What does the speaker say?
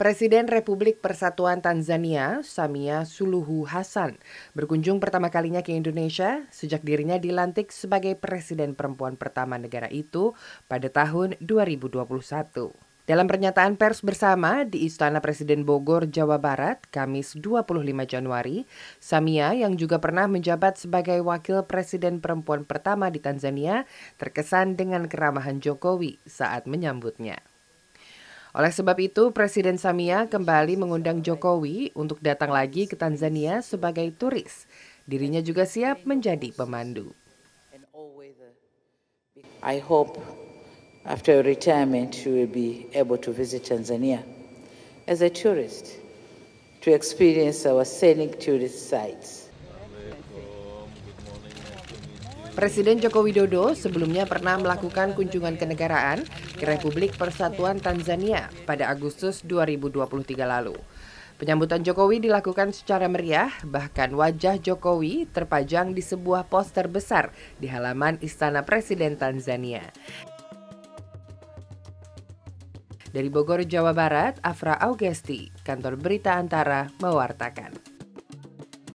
Presiden Republik Persatuan Tanzania, Samia Suluhu Hasan, berkunjung pertama kalinya ke Indonesia sejak dirinya dilantik sebagai presiden perempuan pertama negara itu pada tahun 2021. Dalam pernyataan pers bersama di Istana Presiden Bogor, Jawa Barat, Kamis 25 Januari, Samia yang juga pernah menjabat sebagai wakil presiden perempuan pertama di Tanzania terkesan dengan keramahan Jokowi saat menyambutnya. Oleh sebab itu, Presiden Samia kembali mengundang Jokowi untuk datang lagi ke Tanzania sebagai turis. Dirinya juga siap menjadi pemandu. I hope after retirement you will be able to visit Tanzania as a tourist to experience our scenic tourist sites. Presiden Joko Widodo sebelumnya pernah melakukan kunjungan kenegaraan ke Republik Persatuan Tanzania pada Agustus 2023 lalu. Penyambutan Jokowi dilakukan secara meriah, bahkan wajah Jokowi terpajang di sebuah poster besar di halaman Istana Presiden Tanzania. Dari Bogor, Jawa Barat, Afra Augusti, Kantor Berita Antara, mewartakan.